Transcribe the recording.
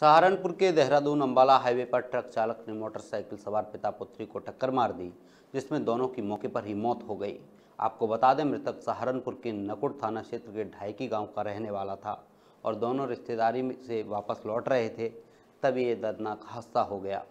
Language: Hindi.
सहारनपुर के देहरादून अम्बाला हाईवे पर ट्रक चालक ने मोटरसाइकिल सवार पिता पुत्री को टक्कर मार दी जिसमें दोनों की मौके पर ही मौत हो गई आपको बता दें मृतक सहारनपुर के नकुट थाना क्षेत्र के ढाईकी गांव का रहने वाला था और दोनों रिश्तेदारी से वापस लौट रहे थे तभी ये दर्दनाक हादसा हो गया